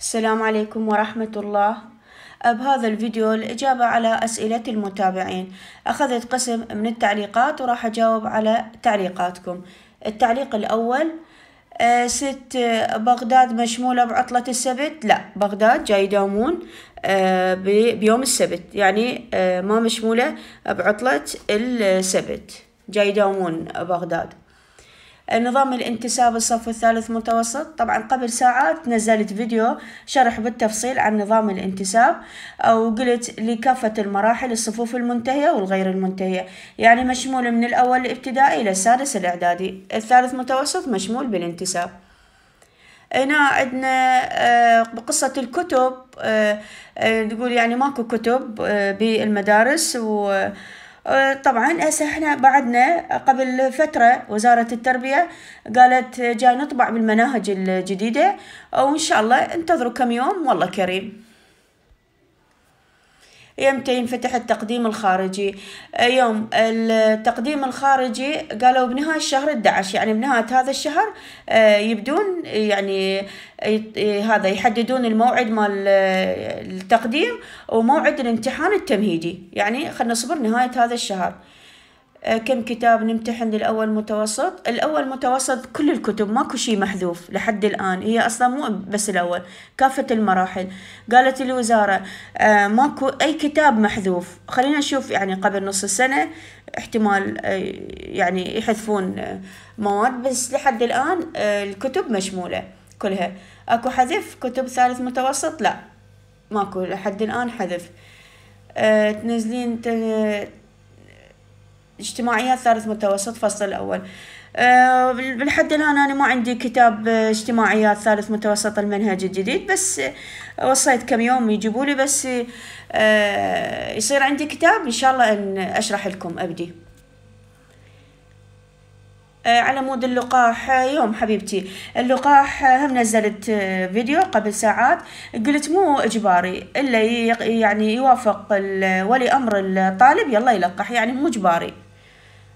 السلام عليكم ورحمة الله بهذا الفيديو الإجابة على أسئلة المتابعين أخذت قسم من التعليقات وراح أجاوب على تعليقاتكم التعليق الأول آه، ست آه، بغداد مشمولة بعطلة السبت لا بغداد جاي يداومون آه، بيوم السبت يعني ما مشمولة بعطلة السبت جاي يداومون بغداد نظام الانتساب الصف الثالث متوسط طبعا قبل ساعات نزلت فيديو شرح بالتفصيل عن نظام الانتساب وقلت لكافة المراحل الصفوف المنتهية والغير المنتهية يعني مشمول من الأول الابتدائي إلى السادس الإعدادي الثالث متوسط مشمول بالانتساب هنا عندنا آه، قصة الكتب تقول آه، آه، يعني ماكو كتب بالمدارس و أه، طبعا هسه احنا بعدنا قبل فترة وزارة التربية قالت جاي نطبع بالمناهج الجديدة وان شاء الله انتظروا كم يوم والله كريم يمتى ينفتح التقديم الخارجي آه، يوم التقديم الخارجي قالوا بنهاية الشهر 11 يعني بنهاية هذا الشهر آه، يبدون يعني هذا يحددون الموعد مال آه، التقديم وموعد الامتحان التمهيدي يعني خلنا نصبر نهاية هذا الشهر آه، كم كتاب نمتحن للأول متوسط الأول متوسط كل الكتب ماكو شيء محذوف لحد الآن هي أصلا مو بس الأول كافة المراحل قالت الوزارة آه، ماكو أي كتاب محذوف خلينا نشوف يعني قبل نص السنة احتمال آه، يعني يحذفون مواد بس لحد الآن الكتب مشمولة كلها أكو حذف كتب ثالث متوسط لا ماكو لحد الآن حذف تنزلين اجتماعيات ثالث متوسط فصل الأول بالحد آه، الآن أنا ما عندي كتاب اجتماعيات ثالث متوسط المنهج الجديد بس وصيت كم يوم يجيبوا لي بس آه، يصير عندي كتاب إن شاء الله أن أشرح لكم أبدي آه، على مود اللقاح يوم حبيبتي اللقاح هم نزلت فيديو قبل ساعات قلت مو اجباري الا يعني يوافق ولي امر الطالب يلا يلقح يعني مو اجباري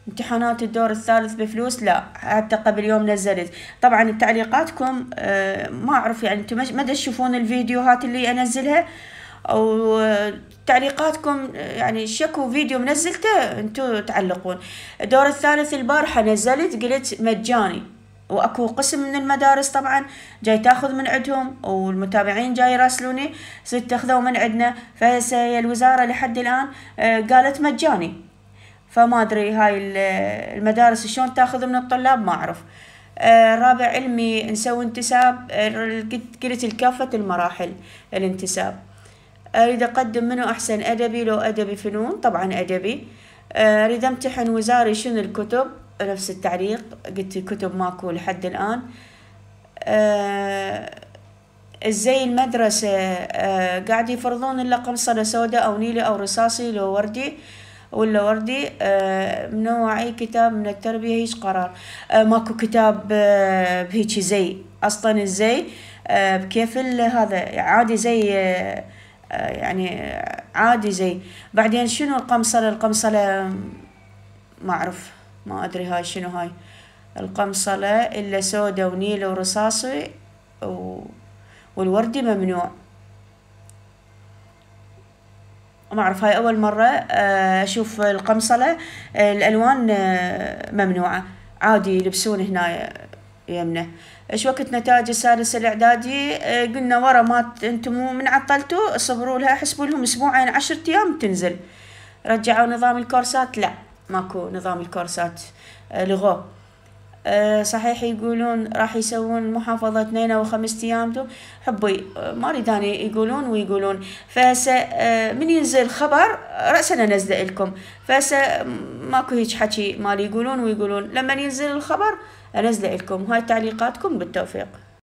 امتحانات الدور الثالث بفلوس لا حتى قبل يوم نزلت طبعا تعليقاتكم آه، ما اعرف يعني انتم مدى تشوفون الفيديوهات اللي انزلها او تعليقاتكم آه، يعني شكو فيديو منزلته انتم تعلقون الدور الثالث البارحة نزلت قلت مجاني واكو قسم من المدارس طبعا جاي تاخذ من عندهم والمتابعين جاي يراسلوني صرت تاخذوا من عندنا فهسه الوزارة لحد الان آه، قالت مجاني فما أدري هاي المدارس شلون تاخذ من الطلاب ما أعرف الرابع آه، علمي نسوي انتساب قلت لكافة المراحل الانتساب أريد أقدم منو أحسن أدبي لو أدبي فنون طبعا أدبي آه، أريد أمتحن وزاري شنو الكتب نفس التعليق قلت الكتب ماكو لحد الآن ازاي آه، المدرسة قاعد يفرضون إلا قمصلة سوداء أو نيلي أو رصاصي لو وردي ولا وردي آه، منوع أي كتاب من التربية هيش قرار آه، ماكو كتاب آه، بهيجي زي أصلا الزي بكيف هذا عادي زي يعني عادي زي بعدين شنو القمصلة القمصلة ما أعرف ما أدري هاي شنو هاي القمصلة إلا سودة ونيلة ورصاصي و... والوردي ممنوع ما اعرف هاي اول مره آه، اشوف القمصله آه، الالوان آه، ممنوعه عادي يلبسون هنا يمنا ايش وقت نتائج السادس الاعدادي قلنا ورا ما انتم من عطلتوا صبروا لها حسبوا لهم اسبوعين عشرة ايام تنزل رجعوا نظام الكورسات لا ماكو نظام الكورسات لغوه آه، صحيح يقولون راح يسوون محافظة اثنين أو خمسة أيام حبي آه، ما أريد أني يقولون ويقولون فهسه آه، من ينزل خبر رأسنا نزل لكم فهسه ماكو هيج حكي مال يقولون ويقولون لما ينزل الخبر أنزله لكم وهاي تعليقاتكم بالتوفيق